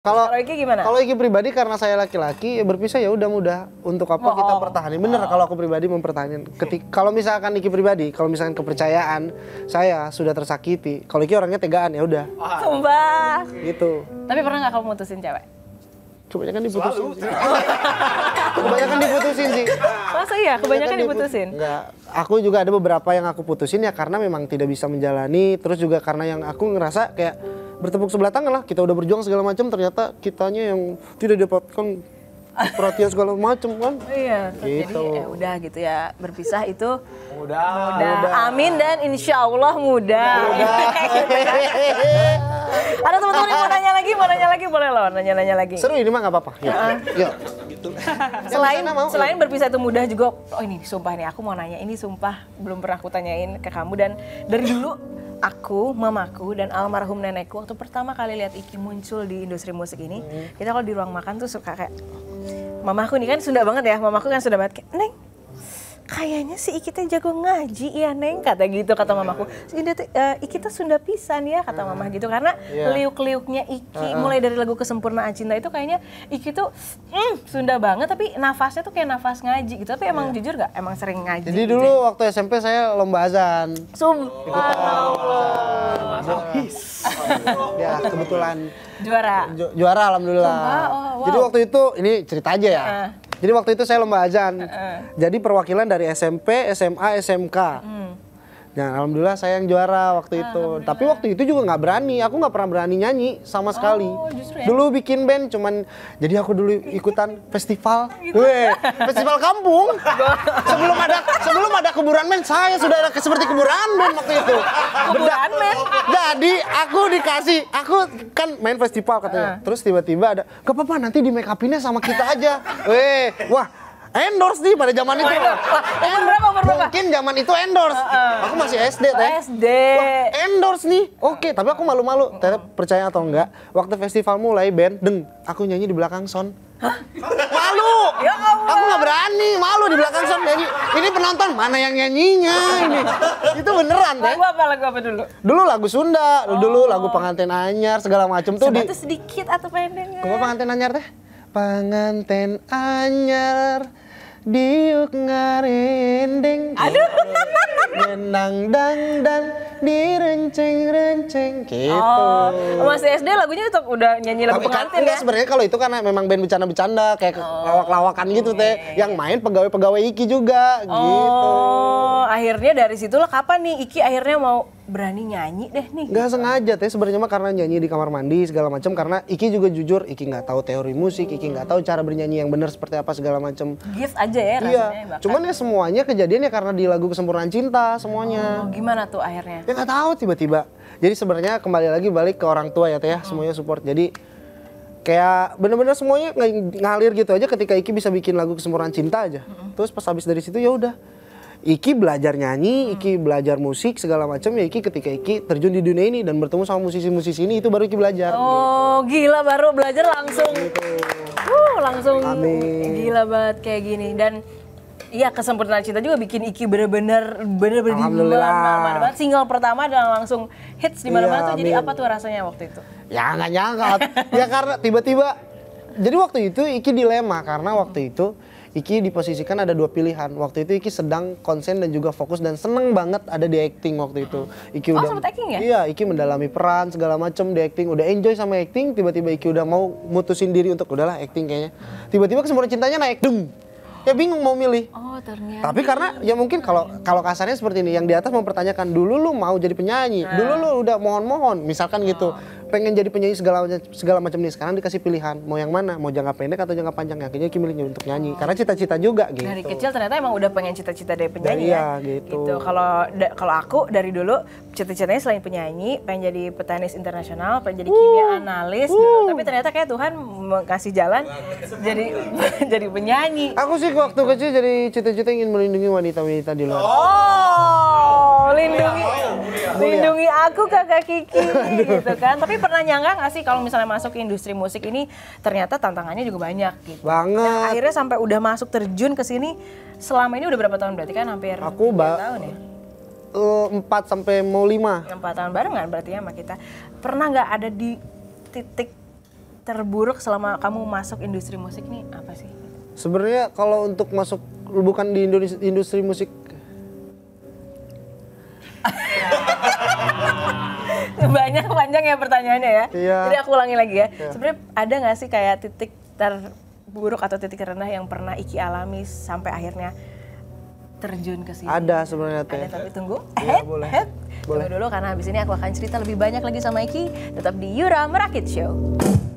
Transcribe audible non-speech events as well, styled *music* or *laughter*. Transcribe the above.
Kalau Iki gimana? Kalau Iki pribadi karena saya laki-laki ya berpisah ya udah mudah. Untuk apa oh, kita oh. pertahani? Bener oh. kalau aku pribadi mempertahankan. Ketik kalau misalkan Iki pribadi, kalau misalkan kepercayaan saya sudah tersakiti. Kalau Iki orangnya tegaan ya udah. Sumpah. Gitu. Tapi pernah nggak kamu mutusin cewek? Kebanyakan diputusin. Selalu. *laughs* kebanyakan diputusin sih. Masa iya? Kebanyakan, kebanyakan diputusin? Enggak. Aku juga ada beberapa yang aku putusin ya karena memang tidak bisa menjalani. Terus juga karena yang aku ngerasa kayak bertepuk sebelah tangan lah. Kita udah berjuang segala macam ternyata kitanya yang tidak dapatkan perhatian segala macem kan iya gitu. jadi ya udah gitu ya berpisah itu mudah mudah, mudah. amin dan insya Allah mudah, mudah. ada teman-teman yang mau nanya lagi mau nanya lagi boleh loh nanya nanya lagi seru ini mah nggak apa-apa Ya, ya. selain selain berpisah itu mudah juga oh ini sumpah nih aku mau nanya ini sumpah belum pernah aku tanyain ke kamu dan dari dulu aku, mamaku dan almarhum nenekku waktu pertama kali lihat Iki muncul di industri musik ini, hmm. kita kalau di ruang makan tuh suka kayak mamaku ini kan sudah banget ya, mamaku kan sudah banget kayak, "Neng, kayaknya si Ikita jago ngaji ya neng kata gitu kata mamaku Indah uh, eh, Ikita sunda pisan ya kata mamah hmm. gitu karena yeah. liuk-liuknya Iki uh -uh. mulai dari lagu kesempurnaan cinta itu kayaknya Iki tuh mm, Sunda banget tapi nafasnya tuh kayak nafas ngaji gitu tapi emang yeah. jujur gak emang sering ngaji jadi gitu. dulu ya? waktu SMP saya lomba azan sumpah oh, ya kebetulan juara Ju juara alhamdulillah Sumpah, oh, wow. jadi waktu itu ini cerita aja ya uh jadi waktu itu saya lomba azan. Jadi perwakilan dari SMP, SMA, SMK. Hmm Nah, alhamdulillah saya yang juara waktu itu. Tapi waktu itu juga nggak berani. Aku nggak pernah berani nyanyi sama sekali. Oh, ya? Dulu bikin band cuman jadi aku dulu ikutan festival. *laughs* Gitu. Weh, festival kampung. *laughs* sebelum ada sebelum ada kuburan band, saya sudah ada seperti kuburan band waktu itu. Kuburan band. Jadi aku dikasih, aku kan main festival katanya. Uh. Terus tiba-tiba ada, "Gak apa-apa, nanti di make up-innya sama kita aja." Weh, wah Endorse nih pada zaman itu. Umur berapa? Umur berapa? Mungkin zaman itu endorse. Uh, uh. Aku masih SD teh. SD. Wah, endorse nih. Oke, okay, tapi aku malu-malu. Teh percaya atau enggak? Waktu festival mulai band, deng, aku nyanyi di belakang son. Hah? Malu. Ya Allah. Aku nggak berani, malu di belakang son nyanyi. Ini penonton mana yang nyanyinya ini? Itu beneran teh. Lagu apa lagu apa dulu? Dulu lagu Sunda, oh. dulu lagu pengantin anyar segala macam tuh. Sebatu di... sedikit atau pendek. Kenapa pengantin anyar teh? panganten anyar diuk ngarendeng aduh Genang dang dan direnceng-renceng gitu. Oh, masih SD lagunya itu udah nyanyi lagu kan pengantin ya? sebenarnya kalau itu karena memang band bercanda-bercanda kayak oh, lawak-lawakan okay. gitu teh. Yang main pegawai-pegawai Iki juga oh, gitu. Oh, akhirnya dari situlah kapan nih Iki akhirnya mau berani nyanyi deh nih. Gak sengaja teh sebenarnya mah karena nyanyi di kamar mandi segala macam karena Iki juga jujur Iki nggak tahu teori musik, hmm. Iki nggak tahu cara bernyanyi yang benar seperti apa segala macam. Gift aja ya Iya. Bahkan. Cuman ya semuanya kejadiannya karena di lagu kesempurnaan cinta semuanya. Oh, gimana tuh akhirnya? Ya nggak tahu tiba-tiba. Jadi sebenarnya kembali lagi balik ke orang tua ya teh ya hmm. semuanya support. Jadi kayak bener-bener semuanya ngalir gitu aja ketika Iki bisa bikin lagu kesempurnaan cinta aja. Hmm. Terus pas habis dari situ ya udah Iki belajar nyanyi, hmm. Iki belajar musik segala macam ya Iki ketika Iki terjun di dunia ini dan bertemu sama musisi-musisi ini itu baru Iki belajar. Oh, gitu. gila baru belajar langsung. Gitu. Uh, langsung Amin. gila banget kayak gini dan Iya kesempurnaan cinta juga bikin Iki bener-bener bener-bener banget. Single pertama dan langsung hits di mana-mana ya, tuh. Jadi apa tuh rasanya waktu itu? Ya nggak nyangka. ya karena tiba-tiba. Jadi waktu itu Iki dilema karena waktu itu Iki diposisikan ada dua pilihan. Waktu itu Iki sedang konsen dan juga fokus dan seneng banget ada di acting waktu itu. Iki oh, udah sempet acting ya? Iya, Iki mendalami peran segala macem di acting, udah enjoy sama acting, tiba-tiba Iki udah mau mutusin diri untuk udahlah acting kayaknya. Tiba-tiba kesempurnaan cintanya naik dung ya bingung mau milih. Oh ternyata. Tapi karena ya mungkin kalau kalau kasarnya seperti ini, yang di atas mempertanyakan dulu lu mau jadi penyanyi, nah. dulu lu udah mohon-mohon, misalkan gitu. oh. gitu pengen jadi penyanyi segala segala macam nih sekarang dikasih pilihan mau yang mana mau jangka pendek atau jangka panjang akhirnya Ki milihnya untuk nyanyi karena cita-cita juga gitu dari kecil ternyata emang udah pengen cita-cita dari penyanyi ya. ya, gitu, gitu. kalau kalau aku dari dulu cita-citanya selain penyanyi pengen jadi petenis internasional pengen jadi uh, kimia analis tapi ternyata kayak Tuhan kasih jalan jadi *laughs* jadi penyanyi. Aku sih waktu kecil jadi cita-cita ingin melindungi wanita-wanita di luar. Oh, lindungi lindungi aku kakak Kiki *laughs* gitu kan. Tapi pernah nyangka nggak sih kalau misalnya masuk ke industri musik ini ternyata tantangannya juga banyak gitu. Banget. Dan nah, akhirnya sampai udah masuk terjun ke sini selama ini udah berapa tahun berarti kan hampir aku tahun ya? Eh, empat sampai mau lima. Empat tahun barengan berarti ya sama kita. Pernah nggak ada di titik terburuk selama kamu masuk industri musik nih apa sih? Sebenarnya kalau untuk masuk bukan di Indonesia, industri musik *laughs* banyak panjang ya pertanyaannya ya. Iya. Jadi aku ulangi lagi ya. Iya. Sebenarnya ada nggak sih kayak titik terburuk atau titik rendah yang pernah Iki alami sampai akhirnya terjun ke sini? Ada sebenarnya Ada tapi tunggu. Iya, boleh. Boleh. Tunggu dulu karena habis ini aku akan cerita lebih banyak lagi sama Iki tetap di Yura Merakit Show.